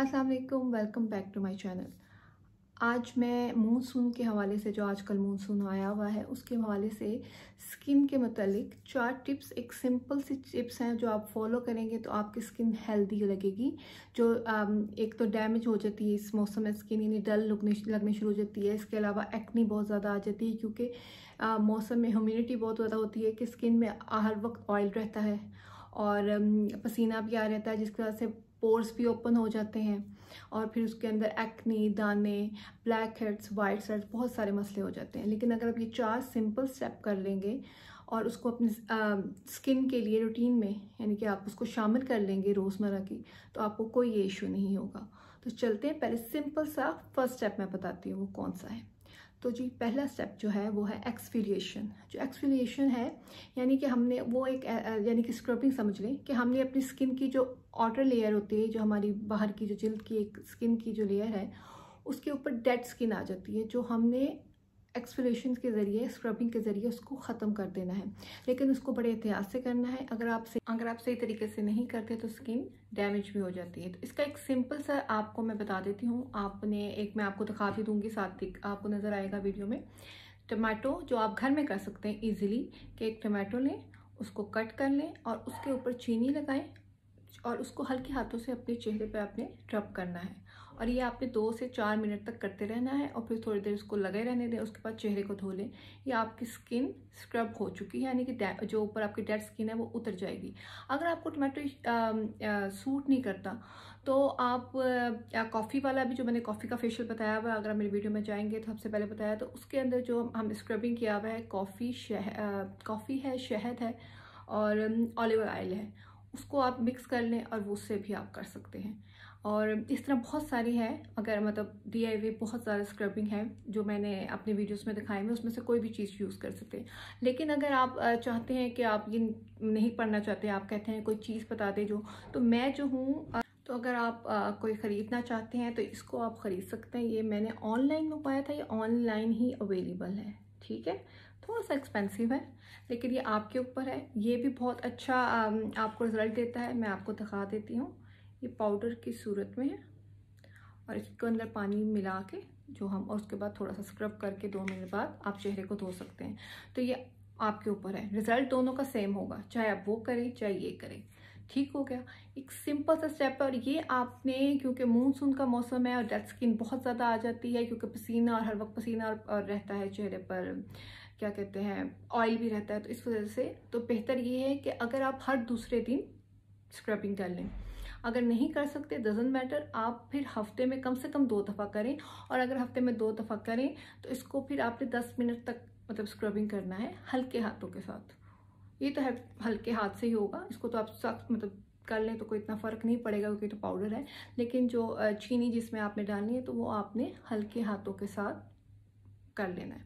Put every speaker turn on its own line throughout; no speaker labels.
असलकुम welcome back to my channel आज मैं मूनसून के हवाले से जो आजकल मूनसून आया हुआ है उसके हवाले से स्किन के मतलब चार टिप्स एक सिंपल सी टिप्स हैं जो आप फॉलो करेंगे तो आपकी स्किन हेल्दी लगेगी जो um, एक तो डैमेज हो जाती है इस मौसम में स्किन यानी डल लगने लगने शुरू हो जाती है इसके अलावा एक्नी बहुत ज़्यादा आ जाती है क्योंकि uh, मौसम में ह्यूमिनिटी बहुत ज़्यादा होती है कि स्किन में हर वक्त ऑयल रहता है और um, पसीना भी आ रहता है जिसकी वजह से पोर्स भी ओपन हो जाते हैं और फिर उसके अंदर एक्ने दाने ब्लैक हेड्स वाइट हेड्स बहुत सारे मसले हो जाते हैं लेकिन अगर आप ये चार सिंपल स्टेप कर लेंगे और उसको अपने स्किन के लिए रूटीन में यानी कि आप उसको शामिल कर लेंगे रोज़मर्रा की तो आपको कोई ये इशू नहीं होगा तो चलते हैं पहले सिंपल सा फर्स्ट स्टेप मैं बताती हूँ वो कौन सा है तो जी पहला स्टेप जो है वो है एक्सफिलिएशन जो एक्सफिलिएशन है यानी कि हमने वो एक यानी कि स्क्रबिंग समझ लें कि हमने अपनी स्किन की जो आउटर लेयर होती है जो हमारी बाहर की जो जिल्द की एक स्किन की जो लेयर है उसके ऊपर डेड स्किन आ जाती है जो हमने एक्सप्रेशन के ज़रिए स्क्रबिंग के ज़रिए उसको ख़त्म कर देना है लेकिन उसको बड़े एहतियात से करना है अगर आप सही अगर आप सही तरीके से नहीं करते तो स्किन डैमेज भी हो जाती है तो इसका एक सिंपल सा आपको मैं बता देती हूँ आपने एक मैं आपको दिखा भी दूँगी साथ ही आपको नज़र आएगा वीडियो में टमाटो जो आप घर में कर सकते हैं ईजिली कि एक टमाटो लें उसको कट कर लें और उसके ऊपर चीनी लगाएं और उसको हल्के हाथों से अपने चेहरे पर आपने रब करना है और ये आपने दो से चार मिनट तक करते रहना है और फिर थोड़ी देर उसको लगे रहने दें उसके बाद चेहरे को धो लें ये आपकी स्किन स्क्रब हो चुकी है यानी कि जो ऊपर आपकी डेड स्किन है वो उतर जाएगी अगर आपको टमाटो सूट नहीं करता तो आप कॉफ़ी वाला भी जो मैंने कॉफ़ी का फेशियल बताया हुआ है अगर आप मेरी वीडियो में जाएंगे तो सबसे पहले बताया तो उसके अंदर जो हम स्क्रबिंग किया हुआ है कॉफ़ी शह कॉफ़ी है शहद है और ऑलिव ऑयल है उसको आप मिक्स कर लें और वो उससे भी आप कर सकते हैं और इस तरह बहुत सारी है अगर मतलब डी आई वे बहुत ज़्यादा स्क्रबिंग है जो मैंने अपने वीडियोस में दिखाए हैं उसमें से कोई भी चीज़ यूज़ कर सकते हैं लेकिन अगर आप चाहते हैं कि आप ये नहीं पढ़ना चाहते आप कहते हैं कोई चीज़ बता दे जो तो मैं जो हूँ तो अगर आप कोई ख़रीदना चाहते हैं तो इसको आप ख़रीद सकते हैं ये मैंने ऑनलाइन मंगवाया था ये ऑनलाइन ही अवेलेबल है ठीक है थोड़ा सा एक्सपेंसिव है लेकिन ये आपके ऊपर है ये भी बहुत अच्छा आपको रिज़ल्ट देता है मैं आपको दिखा देती हूँ ये पाउडर की सूरत में है और इसके अंदर पानी मिला के जो हम और उसके बाद थोड़ा सा स्क्रब करके दो मिनट बाद आप चेहरे को धो सकते हैं तो ये आपके ऊपर है रिज़ल्ट दोनों का सेम होगा चाहे आप वो करें चाहे ये करें ठीक हो गया एक सिंपल सा स्टेप है और ये आपने क्योंकि मूनसून का मौसम है और डेड स्किन बहुत ज़्यादा आ जाती है क्योंकि पसीना और हर वक्त पसीना और रहता है चेहरे पर क्या कहते हैं ऑयल भी रहता है तो इस वजह से तो बेहतर ये है कि अगर आप हर दूसरे दिन स्क्रबिंग कर लें अगर नहीं कर सकते डजेंट मैटर आप फिर हफ्ते में कम से कम दो दफ़ा करें और अगर हफ्ते में दो दफ़ा करें तो इसको फिर आपने दस मिनट तक मतलब स्क्रबिंग करना है हल्के हाथों के साथ ये तो हल्के हाथ से ही होगा इसको तो आप सख्त मतलब कर लें तो कोई इतना फ़र्क नहीं पड़ेगा क्योंकि तो पाउडर है लेकिन जो चीनी जिसमें आपने डालनी है तो वो आपने हल्के हाथों के साथ कर लेना है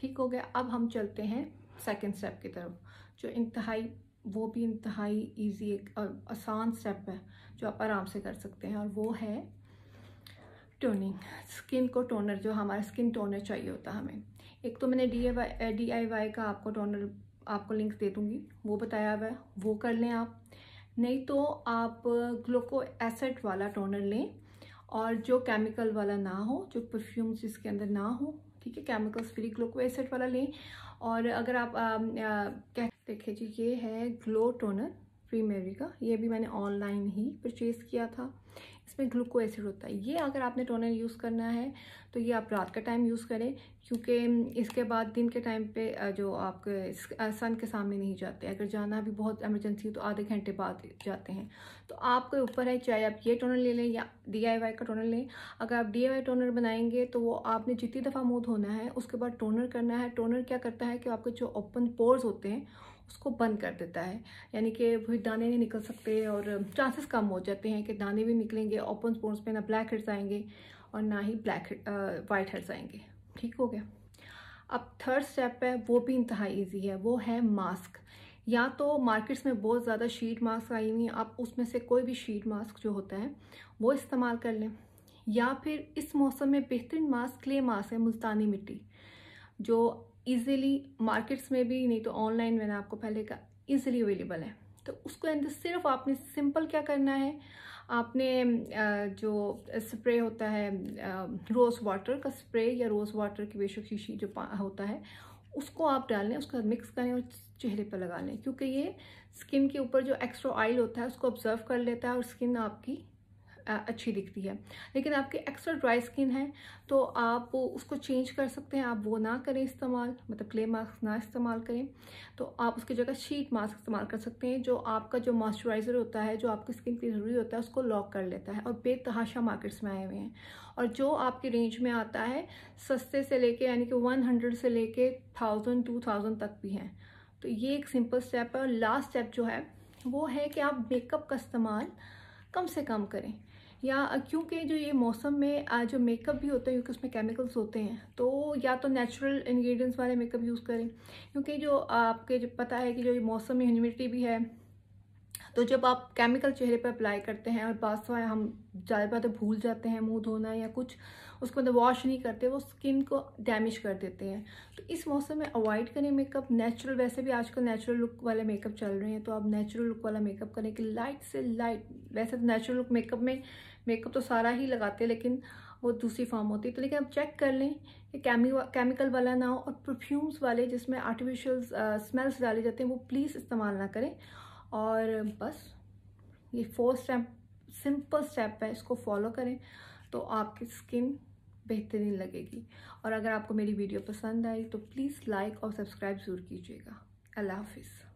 ठीक हो गया अब हम चलते हैं सेकेंड स्टेप की तरफ जो इंतहाई वो भी इंतहाई ईजी एक आसान स्टेप है जो आप आराम से कर सकते हैं और वो है टोनिंग स्किन को टोनर जो हमारा स्किन टोनर चाहिए होता है हमें एक तो मैंने D A Y D I Y का आपको टोनर आपको लिंक दे दूँगी वो बताया हुआ है वो कर लें आप नहीं तो आप ग्लोको एसेट वाला टोनर लें और जो केमिकल वाला ना हो जो परफ्यूम्स जिसके अंदर ना हो ठीक है केमिकल्स फ्री ग्लोको एसेट वाला लें और अगर आप आ, आ, देखिए जी ये है ग्लो टोनर प्रीमेरी का ये भी मैंने ऑनलाइन ही परचेज़ किया था इसमें ग्लूको एसिड होता है ये अगर आपने टोनर यूज़ करना है तो ये आप रात का टाइम यूज़ करें क्योंकि इसके बाद दिन के टाइम पे जो आपके सन के सामने नहीं जाते अगर जाना भी बहुत एमरजेंसी हो तो आधे घंटे बाद जाते हैं तो आपके ऊपर है चाहे आप ये टोनर ले लें या डी का टोनर लें अगर आप डी टोनर बनाएंगे तो वो आपने जितनी दफ़ा मुँह धोना है उसके बाद टोनर करना है टोनर क्या करता है कि आपके जो ओपन पोर्स होते हैं उसको बंद कर देता है यानी कि वही दाने नहीं निकल सकते और चांसेस कम हो जाते हैं कि दाने भी निकलेंगे ओपन स्पोर्ट्स में ना ब्लैक हेड्स आएंगे और ना ही ब्लैक वाइट हेड्स आएंगे ठीक हो गया अब थर्ड स्टेप है वो भी इंतहा ईजी है वो है मास्क या तो मार्केट्स में बहुत ज़्यादा शीट मास्क आई हुई हैं आप उसमें से कोई भी शीट मास्क जो होता है वो इस्तेमाल कर लें या फिर इस मौसम में बेहतरीन मास्क क्ले मास्क है मुल्तानी मिट्टी जो ईजिली मार्केट्स में भी नहीं तो ऑनलाइन मैंने आपको पहले का ईजिली अवेलेबल है तो उसको अंदर सिर्फ आपने सिंपल क्या करना है आपने जो स्प्रे होता है रोज़ वाटर का स्प्रे या रोज़ वाटर की बेशक शीशी जो होता है उसको आप डाल लें उसका मिक्स करें और चेहरे पर लगा लें क्योंकि ये स्किन के ऊपर जो एक्स्ट्रा ऑयल होता है उसको ऑब्जर्व कर लेता है और स्किन आपकी अच्छी दिखती है लेकिन आपकी एक्स्ट्रा ड्राई स्किन है तो आप उसको चेंज कर सकते हैं आप वो ना करें इस्तेमाल मतलब क्ले मास्क ना इस्तेमाल करें तो आप उसकी जगह शीट मास्क इस्तेमाल कर सकते हैं जो आपका जो मॉइस्चराइज़र होता है जो आपकी स्किन के ज़रूरी होता है उसको लॉक कर लेता है और बेतहाशा मार्केट्स में आए हुए हैं और जो आपकी रेंज में आता है सस्ते से लेके यानी कि वन हंड्रेड से लेके थाउजेंड टू थाउजेंड तक भी हैं तो ये एक सिंपल स्टेप है और लास्ट स्टेप जो है वो है कि आप मेकअप का इस्तेमाल कम से कम करें या क्योंकि जो ये मौसम में जो मेकअप भी होता है क्योंकि उसमें केमिकल्स होते हैं तो या तो नेचुरल इन्ग्रीडियंट्स वाले मेकअप यूज़ करें क्योंकि जो आपके जो पता है कि जो ये मौसम में ह्यूमिडिटी भी है तो जब आप केमिकल चेहरे पर अप्लाई करते हैं और बासवा हम ज़्यादा तो भूल जाते हैं मुंह धोना या कुछ उसको मतलब वॉश नहीं करते वो स्किन को डैमेज कर देते हैं तो इस मौसम में अवॉइड करें मेकअप नेचुरल वैसे भी आजकल नेचुरल लुक वाले मेकअप चल रहे हैं तो आप नेचुरल लुक वाला मेकअप करें कि लाइट से लाइट वैसे तो नेचुरल लुक मेकअप में मेकअप तो सारा ही लगाते लेकिन वो दूसरी फॉर्म होती है तो लेकिन आप चेक कर लें कि केमी केमिकल वाला ना हो और परफ्यूम्स वाले जिसमें आर्टिफिशियल स्मेल्स uh, डाले जाते हैं वो प्लीज़ इस्तेमाल ना करें और बस ये फोर स्टेप सिंपल स्टेप है इसको फॉलो करें तो आपकी स्किन बेहतरीन लगेगी और अगर आपको मेरी वीडियो पसंद आई तो प्लीज़ लाइक और सब्सक्राइब ज़रूर कीजिएगा अल्लाह हाफिज़